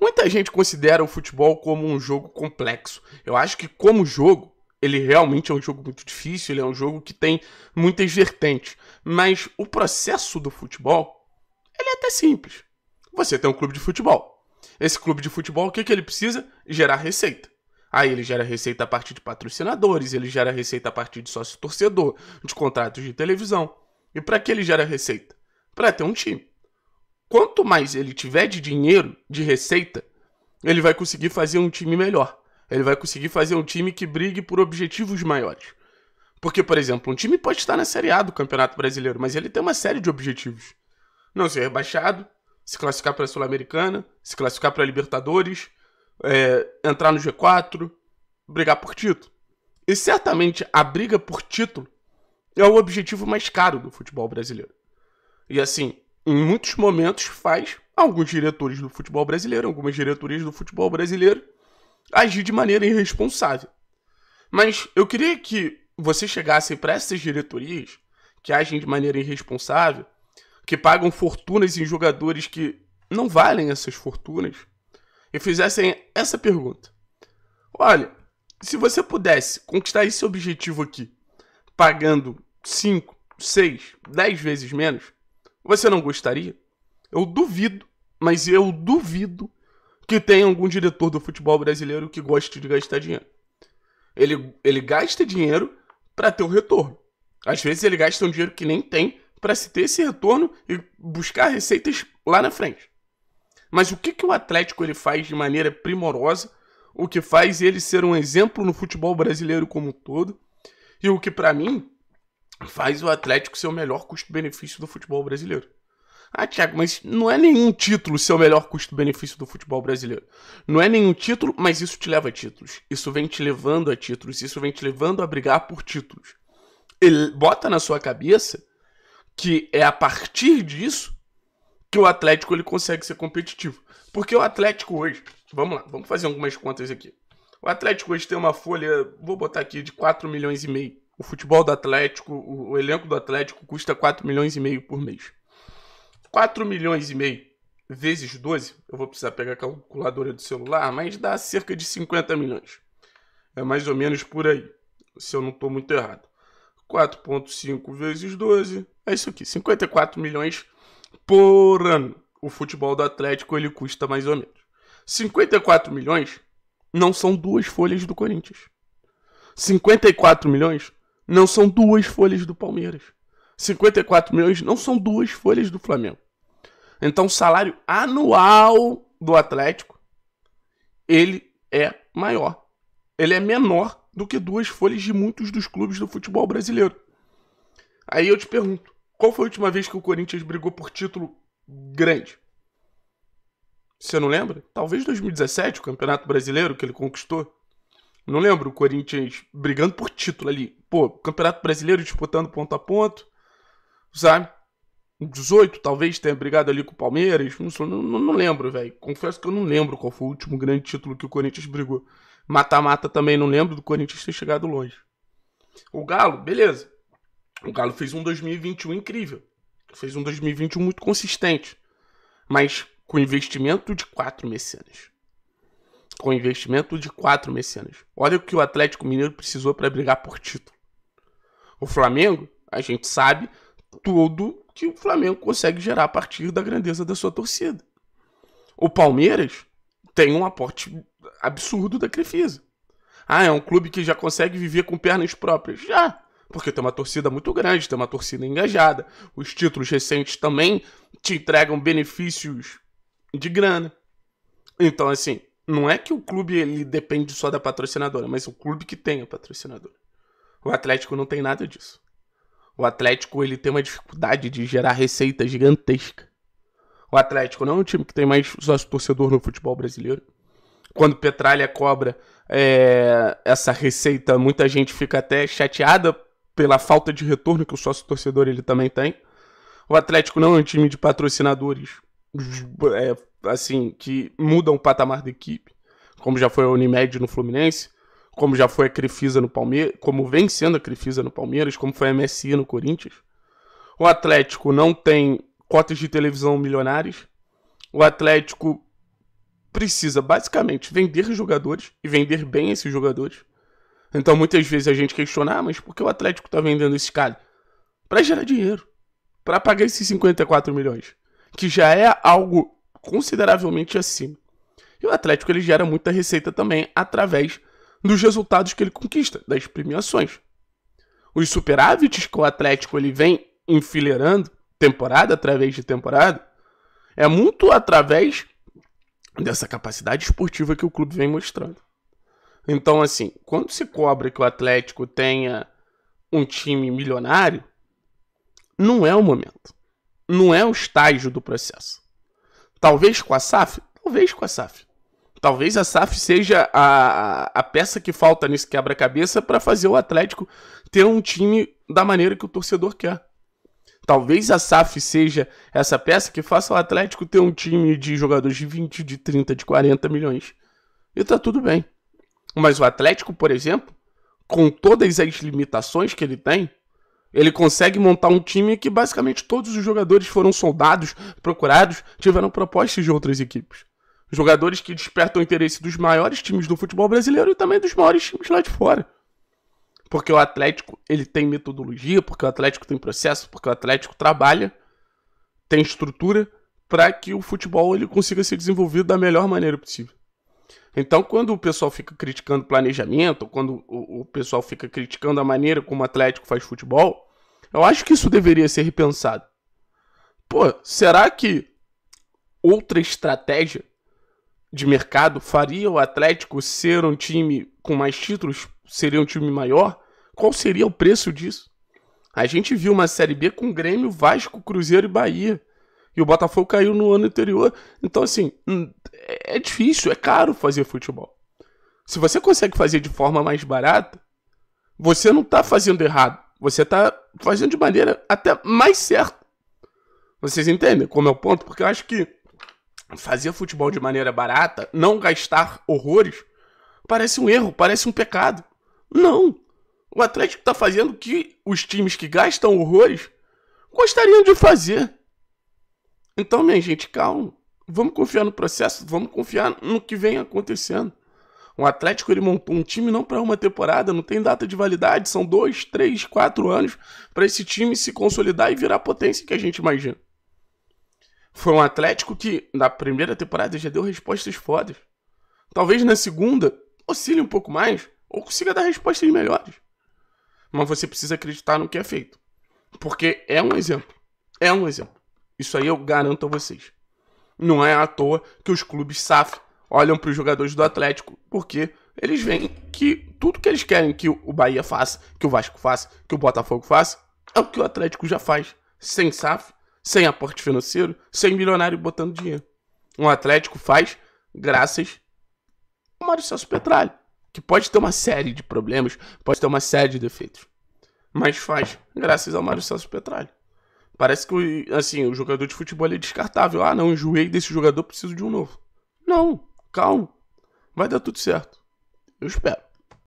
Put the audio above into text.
Muita gente considera o futebol como um jogo complexo. Eu acho que, como jogo, ele realmente é um jogo muito difícil, ele é um jogo que tem muitas vertentes. Mas o processo do futebol, ele é até simples. Você tem um clube de futebol. Esse clube de futebol, o que, que ele precisa? Gerar receita. Aí ele gera receita a partir de patrocinadores, ele gera receita a partir de sócio torcedor, de contratos de televisão. E para que ele gera receita? Para ter um time quanto mais ele tiver de dinheiro, de receita, ele vai conseguir fazer um time melhor. Ele vai conseguir fazer um time que brigue por objetivos maiores. Porque, por exemplo, um time pode estar na Série A do Campeonato Brasileiro, mas ele tem uma série de objetivos. Não ser rebaixado, se classificar para a Sul-Americana, se classificar para a Libertadores, é, entrar no G4, brigar por título. E certamente a briga por título é o objetivo mais caro do futebol brasileiro. E assim, em muitos momentos faz alguns diretores do futebol brasileiro, algumas diretorias do futebol brasileiro, agir de maneira irresponsável. Mas eu queria que você chegasse para essas diretorias que agem de maneira irresponsável, que pagam fortunas em jogadores que não valem essas fortunas, e fizessem essa pergunta: Olha, se você pudesse conquistar esse objetivo aqui, pagando 5, 6, 10 vezes menos, você não gostaria? Eu duvido, mas eu duvido que tenha algum diretor do futebol brasileiro que goste de gastar dinheiro. Ele, ele gasta dinheiro para ter o retorno. Às vezes ele gasta um dinheiro que nem tem para se ter esse retorno e buscar receitas lá na frente. Mas o que, que o Atlético ele faz de maneira primorosa, o que faz ele ser um exemplo no futebol brasileiro como um todo, e o que para mim faz o Atlético ser o melhor custo-benefício do futebol brasileiro. Ah, Thiago, mas não é nenhum título ser o melhor custo-benefício do futebol brasileiro. Não é nenhum título, mas isso te leva a títulos. Isso vem te levando a títulos, isso vem te levando a brigar por títulos. Ele bota na sua cabeça que é a partir disso que o Atlético ele consegue ser competitivo. Porque o Atlético hoje, vamos lá, vamos fazer algumas contas aqui. O Atlético hoje tem uma folha, vou botar aqui, de 4 milhões e meio o futebol do Atlético, o, o elenco do Atlético custa 4 milhões e meio por mês. 4 milhões e meio vezes 12, eu vou precisar pegar a calculadora do celular, mas dá cerca de 50 milhões. É mais ou menos por aí, se eu não estou muito errado. 4.5 vezes 12, é isso aqui, 54 milhões por ano. O futebol do Atlético ele custa mais ou menos. 54 milhões não são duas folhas do Corinthians. 54 milhões não são duas folhas do Palmeiras. 54 milhões não são duas folhas do Flamengo. Então, o salário anual do Atlético ele é maior. Ele é menor do que duas folhas de muitos dos clubes do futebol brasileiro. Aí eu te pergunto, qual foi a última vez que o Corinthians brigou por título grande? Você não lembra? Talvez 2017, o Campeonato Brasileiro que ele conquistou. Não lembro o Corinthians brigando por título ali. Pô, Campeonato Brasileiro disputando ponto a ponto, sabe? 18 talvez tenha brigado ali com o Palmeiras. Não, não, não lembro, velho. Confesso que eu não lembro qual foi o último grande título que o Corinthians brigou. Mata-mata também não lembro do Corinthians ter chegado longe. O Galo, beleza. O Galo fez um 2021 incrível. Fez um 2021 muito consistente. Mas com investimento de quatro mecenas com investimento de quatro mecenas. Olha o que o Atlético Mineiro precisou para brigar por título. O Flamengo, a gente sabe tudo que o Flamengo consegue gerar a partir da grandeza da sua torcida. O Palmeiras tem um aporte absurdo da Crefisa. Ah, é um clube que já consegue viver com pernas próprias. Já, porque tem uma torcida muito grande, tem uma torcida engajada. Os títulos recentes também te entregam benefícios de grana. Então, assim, não é que o clube ele depende só da patrocinadora, mas o clube que tem a patrocinadora. O Atlético não tem nada disso. O Atlético ele tem uma dificuldade de gerar receita gigantesca. O Atlético não é um time que tem mais sócio torcedor no futebol brasileiro. Quando Petralha cobra é, essa receita, muita gente fica até chateada pela falta de retorno que o sócio torcedor ele também tem. O Atlético não é um time de patrocinadores é, assim, que mudam o patamar da equipe, como já foi a Unimed no Fluminense, como já foi a Crefisa no Palmeiras, como vem sendo a Crefisa no Palmeiras, como foi a MSI no Corinthians. O Atlético não tem cotas de televisão milionárias. O Atlético precisa basicamente vender jogadores e vender bem esses jogadores. Então muitas vezes a gente questiona, ah, mas por que o Atlético está vendendo esse cara? Para gerar dinheiro, para pagar esses 54 milhões que já é algo consideravelmente acima. E o Atlético ele gera muita receita também através dos resultados que ele conquista, das premiações. Os superávites que o Atlético ele vem enfileirando temporada através de temporada é muito através dessa capacidade esportiva que o clube vem mostrando. Então, assim, quando se cobra que o Atlético tenha um time milionário, não é o momento não é o estágio do processo. Talvez com a SAF? Talvez com a SAF. Talvez a SAF seja a, a peça que falta nesse quebra-cabeça para fazer o Atlético ter um time da maneira que o torcedor quer. Talvez a SAF seja essa peça que faça o Atlético ter um time de jogadores de 20, de 30, de 40 milhões. E tá tudo bem. Mas o Atlético, por exemplo, com todas as limitações que ele tem, ele consegue montar um time que basicamente todos os jogadores foram soldados, procurados, tiveram propostas de outras equipes. Jogadores que despertam o interesse dos maiores times do futebol brasileiro e também dos maiores times lá de fora. Porque o Atlético ele tem metodologia, porque o Atlético tem processo, porque o Atlético trabalha, tem estrutura para que o futebol ele consiga ser desenvolvido da melhor maneira possível. Então, quando o pessoal fica criticando planejamento, quando o, o pessoal fica criticando a maneira como o Atlético faz futebol, eu acho que isso deveria ser repensado. Pô, será que outra estratégia de mercado faria o Atlético ser um time com mais títulos? Seria um time maior? Qual seria o preço disso? A gente viu uma Série B com Grêmio, Vasco, Cruzeiro e Bahia. E o Botafogo caiu no ano anterior. Então, assim, hum, é, é difícil, é caro fazer futebol. Se você consegue fazer de forma mais barata, você não está fazendo errado. Você está fazendo de maneira até mais certa. Vocês entendem como é o ponto? Porque eu acho que fazer futebol de maneira barata, não gastar horrores, parece um erro, parece um pecado. Não. O Atlético está fazendo o que os times que gastam horrores gostariam de fazer. Então, minha gente, calma. Vamos confiar no processo, vamos confiar no que vem acontecendo. O Atlético ele montou um time não para uma temporada, não tem data de validade, são dois, três, quatro anos para esse time se consolidar e virar a potência que a gente imagina. Foi um Atlético que na primeira temporada já deu respostas fodas. Talvez na segunda oscile um pouco mais ou consiga dar respostas melhores. Mas você precisa acreditar no que é feito, porque é um exemplo. É um exemplo. Isso aí eu garanto a vocês. Não é à toa que os clubes SAF olham para os jogadores do Atlético, porque eles veem que tudo que eles querem que o Bahia faça, que o Vasco faça, que o Botafogo faça, é o que o Atlético já faz, sem SAF, sem aporte financeiro, sem milionário botando dinheiro. O Atlético faz graças ao Mário Celso Petralho, que pode ter uma série de problemas, pode ter uma série de defeitos, mas faz graças ao Mário Celso Petralho. Parece que assim, o jogador de futebol é descartável. Ah, não, enjoei desse jogador, preciso de um novo. Não, calma. Vai dar tudo certo. Eu espero.